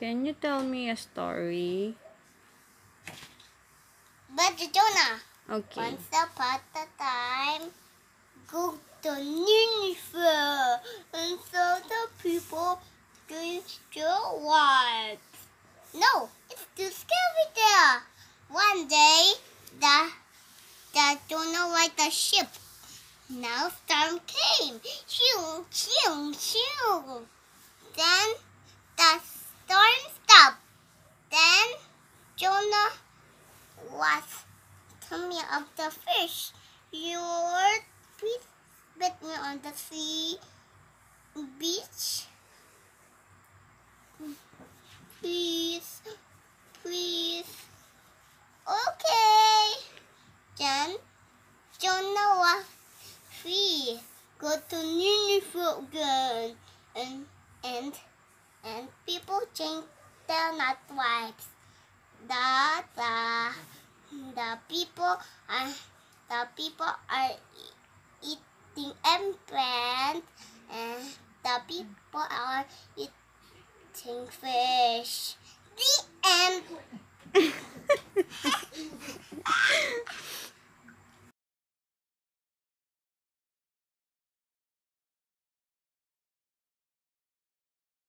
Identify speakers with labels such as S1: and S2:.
S1: Can you tell me a story?
S2: But Jonah. Okay. Once upon a time, go to Nineveh and so the people destroy what? No, it's too scary there. One day, the the Jonah like a ship. Now storm came. Shoo, shoo, shoo. Then was tummy of the fish. Your feet me on the sea beach. Please, please. Okay. Then Jonah was free. Go to Nuniford again. And, and, and people change their not wipes. Da, da the people are the people are eating eggplant and the people are eating fish. The end.